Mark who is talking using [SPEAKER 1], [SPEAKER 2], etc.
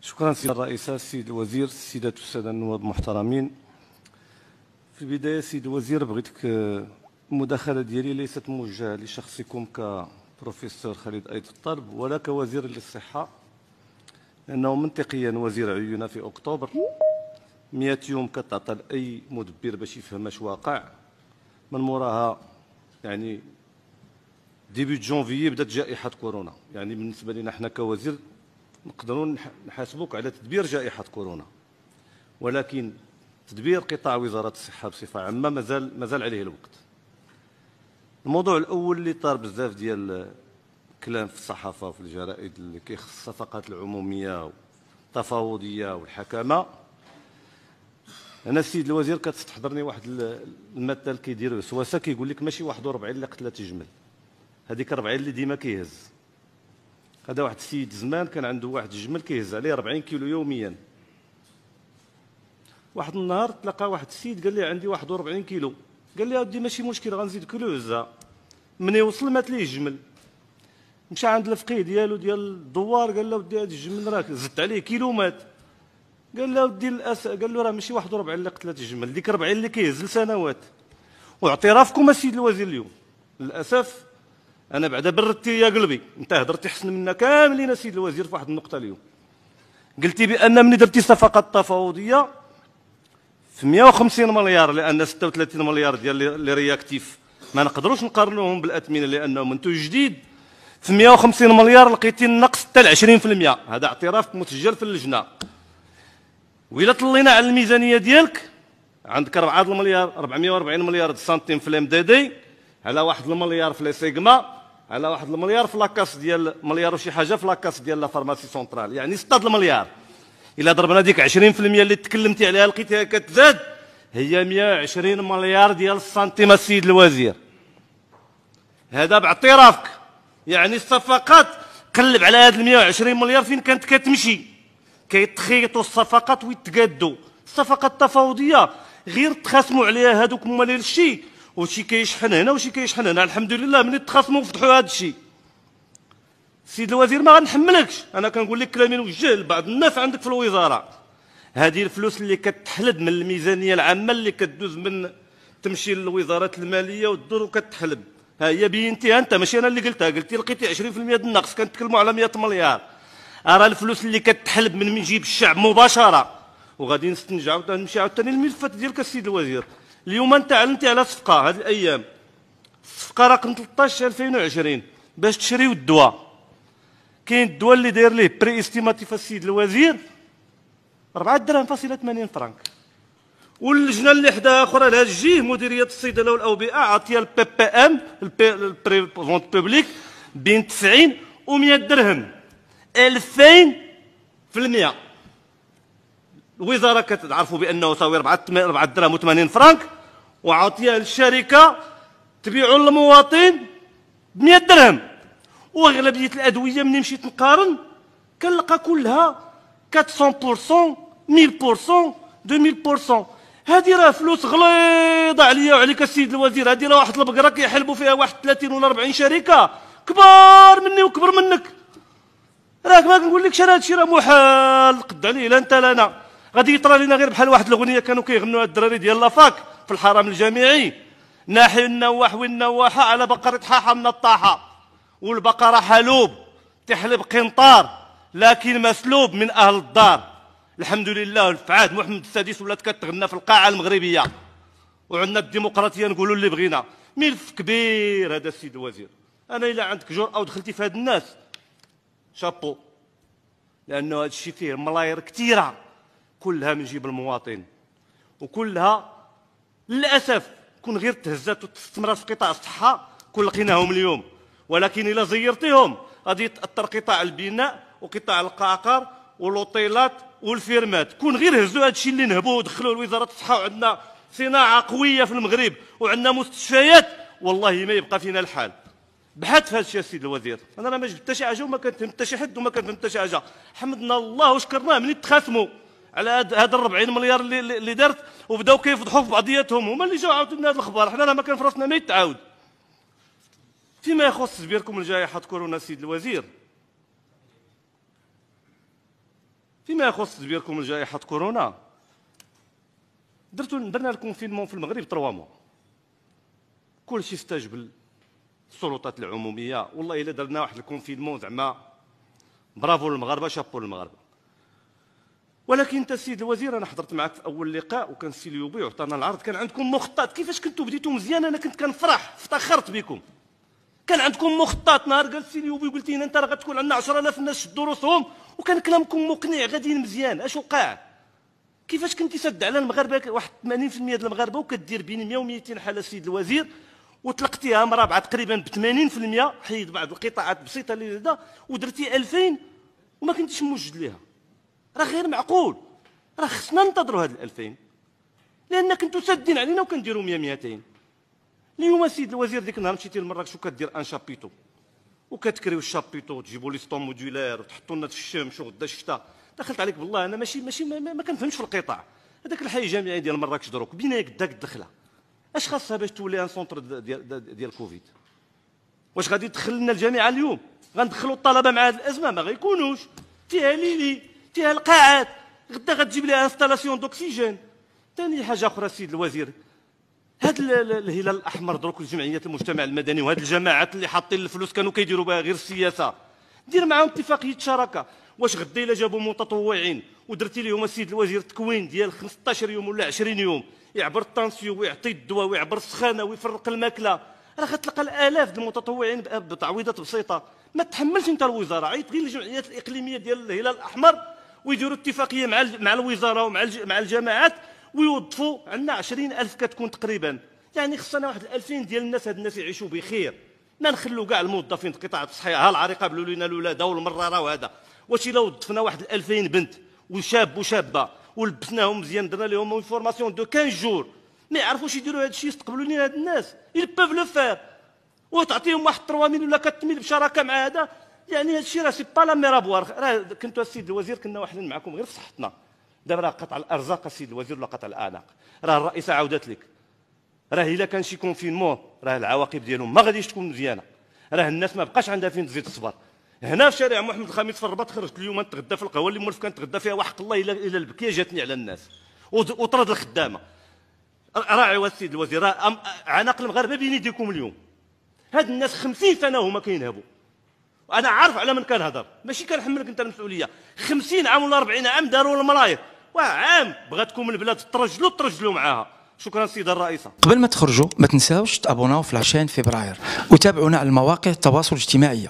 [SPEAKER 1] شكرا سيدة الرئيس سيد الوزير السيدات والسادة النواب المحترمين في البداية سيد الوزير بغيتك آه، المداخلة ديالي ليست موجهة لشخصكم كبروفيسور خالد أيد الطرب ولا كوزير للصحة لأنه منطقيا وزير عيونا في أكتوبر 100 يوم كتعطى لأي مدبر باش يفهم اش واقع من موراها يعني ديبي جونفيي بدات جائحة كورونا يعني بالنسبة لنا حنا كوزير نقدروا نحاسبوك على تدبير جائحه كورونا ولكن تدبير قطاع وزاره الصحه بصفه عامه مازال مازال عليه الوقت الموضوع الاول اللي طار بزاف ديال الكلام في الصحافه وفي الجرائد اللي كيخص الصفقات العموميه والتفاوضيه والحكامه انا السيد الوزير كتستحضرني واحد المثل كيدير سواسا كيقول لك ماشي 41 اللي قتلت الجمل هذيك 40 اللي ديما كيهز هذا واحد السيد زمان كان عنده واحد الجمل كيهز عليه 40 كيلو يوميا واحد النهار تلقى واحد السيد قال لي عندي 41 كيلو قال لي اودي ماشي مشكل غنزيد كيلو هزها من يوصل مات ليه الجمل مشى عند الفقيه ديالو ديال الدوار قال له ودي هذا الجمل راك زدت عليه كيلو مات قال له ودي الأس... قال له راه ماشي 41 اللي قتلت الجمل ديك 40 اللي كيهز لسنوات واعترافكم السيد الوزير اليوم للاسف انا بعدا بردتي يا قلبي انت هضرتي حسن منا كاملين سيد الوزير في واحد النقطه اليوم قلتي بان من درتي الصفقه التفاوضيه في 150 مليار لان 36 مليار ديال لي رياكتيف ما نقدروش نقارنوهم بالاثمنه لانه منتوج جديد في 150 مليار لقيتي النقص حتى ل 20% هذا اعتراف مسجل في اللجنه وإلا طلينا على الميزانيه ديالك عندك 4 المليار 440 مليار سنتيم في الام دي دي على واحد المليار في لي سيغما على واحد المليار في لاكاس ديال مليار وشي حاجه في لاكاس ديال لا فارماسي سونترال يعني 6 المليار الا ضربنا ديك 20% اللي تكلمتي عليها لقيتيها كتزاد هي 120 مليار ديال السنتيم السيد الوزير هذا باعترافك يعني الصفقات قلب على هاد ال 120 مليار فين كانت كتمشي كيتخيطوا الصفقات ويتقادوا الصفقات التفاوضيه غير تخاصموا عليها هادوك مماليل الشيء وشي كيشحن هنا وشي كيشحن هنا الحمد لله من تخاصموا فتحوا هذا الشيء السيد الوزير ما غنحملكش انا كنقول لك كلامي نوجه لبعض الناس عندك في الوزاره هذه الفلوس اللي كتحلب من الميزانيه العامه اللي كدوز من تمشي للوزارات الماليه والدور وكتحلب ها هي بينتها انت ماشي انا اللي قلتها قلتي لقيتي 20% النقص كنتكلموا على 100 مليار ارى الفلوس اللي كتحلب من من جيب الشعب مباشره وغادي نستنجع ونمشي عاوتاني الملفات ديالك السيد الوزير اليوم انت علمتي على صفقه هذه الايام صفقه رقم 13 2020 باش تشريو الدواء كاين الدواء اللي داير ليه بري استيماتي السيد الوزير 4 درهم فاصله 80 فرانك واللجنه اللي حدا اخرى لها الجيه مديريه الصيدله والاوبئه عاطيه البي بي ام البري فونت بوبليك بين 90 و100 درهم 2000 في المئة الوزاره كتعرفوا بانه صاوي 4 درهم و80 فرانك وعطيها للشركه تبيعوا للمواطن ب 100 درهم واغلبيه الادويه ملي مشيت نقارن كنلقى كلها 400% 1000% 2000% هذه راه فلوس غليظه عليا وعليك السيد الوزير هذه راه واحد البقره كيحلبوا فيها واحد 30 ولا 40 شركه كبار مني وكبر منك راك ما كنقول لك شرا هادشي راه محال قد عليه لا انت لا انا غادي يطرى لينا غير بحال واحد الاغنيه كانوا كيغنوها الدراري ديال لافاك في الحرم الجامعي ناحي النواح والنواحة على بقرة حاحة من الطاحة والبقرة حلوب تحلب قنطار لكن مسلوب من أهل الدار الحمد لله الفعاد محمد السادس ولات كتغنى في القاعة المغربية وعندنا الديمقراطية نقولوا اللي بغينا ملف كبير هذا السيد الوزير أنا إلا عندك جرأة ودخلتي في هاد الناس شابو لأنه هذا الشيء فيه ملاير كثيرة كلها من جيب المواطن وكلها للاسف كون غير تهزات وتستمر في قطاع الصحه كون لقيناهم اليوم ولكن الا زيرتيهم غادي يتاثر قطاع البناء وقطاع القعقر والوطيلات والفيرمات كون غير هزوا هذا الشيء اللي نهبوه ودخلوه لوزاره الصحه وعندنا صناعه قويه في المغرب وعندنا مستشفيات والله ما يبقى فينا الحال بحث في هذا الشيء السيد الوزير انا راه ما جبت حتى شي حاجه وما كنتهم حتى شي حد وما كنتهم حتى شي حاجه حمدنا الله وشكرناه من تخاصموا على هذا ال 40 مليار اللي, اللي دارت وبداو كيفضحوا في بعضياتهم هما اللي جاو عاودوا لنا هذا الاخبار حنا راه ما كان في راسنا ما يتعاود فيما يخص تبيركم لجائحه كورونا سيد الوزير فيما يخص تدبيركم لجائحه كورونا درتوا درنا الكونفينمون في المغرب تروا موا كل شيء استجبل السلطات العموميه والله الا درنا واحد الكونفينمون زعما برافو للمغاربه شابو للمغاربه ولكن انت السيد الوزير انا حضرت معك في اول لقاء وكان السي اليوبي عطانا العرض كان عندكم مخطط كيفاش كنتوا بديتوا مزيان انا كنت كنفرح افتخرت بكم كان عندكم مخطط نهار قال السي اليوبي قلت لنا انت راه غتكون عندنا 10000 الناس شدوا رؤوسهم وكان كلامكم مقنع غاديين مزيان اش وقع كيفاش كنتي سد على المغاربه واحد 80% ديال المغاربه وكدير بين 100 و200 حاله السيد الوزير وطلقتيها مرابعه تقريبا ب 80% حيد بعض القطاعات بسيطه اللي ودرتي 2000 وما كنتيش موجد ليها راه غير معقول راه خصنا ننتظروا هاد 2000 لانك كنتو سادين علينا وكنديروا 100 200 اليوم السيد الوزير ديك النهار مشيتي لمراكش وكدير ان شابيتو وكتكريو الشابيتو تجيبوا لي ستون مودولير وتحطوا لنا في الشمس وغدا الشتاء دخلت عليك بالله انا ماشي ماشي ما, ما, ما كنفهمش في القطاع هذاك الحي الجامعي ديال مراكش دروك بينا قداك الدخله اش خاصها باش تولي ان سونتر ديال ديال كوفيد واش غادي تدخل لنا الجامعه اليوم غندخلوا الطلبه مع هذه الازمه ما غيكونوش فيها ليلي فيها القاعات غدا غتجيب لها انستالاسيون دوكسيجين ثاني حاجه اخرى سيد الوزير هاد الهلال الاحمر دروك الجمعيات المجتمع المدني وهاد الجماعات اللي حاطين الفلوس كانوا كيديروا بها غير السياسه دير معاهم اتفاقيه شراكه واش غدا الا جابوا متطوعين ودرتي لهم السيد الوزير تكوين ديال 15 يوم ولا 20 يوم يعبر الطانسيو ويعطي الدواء ويعبر السخانه ويفرق الماكله راه غتلقى الالاف ديال المتطوعين بتعويضات بسيطه ما تحملش انت الوزاره عيط غير للجمعيات الاقليميه ديال الهلال الاحمر ويديروا اتفاقيه مع مع الوزاره ومع مع الجماعات ويوظفوا عندنا 20000 كتكون تقريبا يعني خصنا واحد 2000 ديال الناس هاد الناس يعيشوا بخير ما نخلوا كاع الموظفين في قطاع التصحيح ها العريقه بلو لينا الولاده والمراره وهذا واش الا وظفنا واحد 2000 بنت وشاب وشابه ولبسناهم مزيان درنا لهم اون فورماسيون دو 15 جور ما يعرفوش يديروا هذا الشيء يستقبلوا لينا هاد الناس يل بوف لو فير وتعطيهم واحد 3 ولا 4 بشراكه مع هذا يعني هذا الشيء راه سي با لا ميرابوار راه كنتو السيد الوزير كنا واحدين معكم غير في صحتنا دابا راه قطع الارزاق السيد الوزير ولا قطع الاعناق راه الرئيسه عاودت لك راه الا كان شي كونفينمون راه العواقب ديالهم ما غاديش تكون مزيانه راه الناس ما بقاش عندها فين تزيد تصبر هنا في شارع محمد الخامس في الرباط خرجت اليوم نتغدى في القهوه اللي مولف كنتغدى فيها وحق الله الا الا البكيه جاتني على الناس وطرد الخدامه راعي السيد الوزير عناق المغاربه بين يديكم اليوم هاد الناس 50 سنه هما كينهبوا انا عارف على من كنهضر ماشي كنحملك انت المسؤوليه 50 عام ولا 40 عام داروا المرايه وعام بغاتكم البلاد ترجلوا ترجلوا معاها شكرا سيدة الرئيسة قبل ما تخرجوا ما تنساوش تابوناو في لاشين فبراير وتابعونا على المواقع التواصل الاجتماعي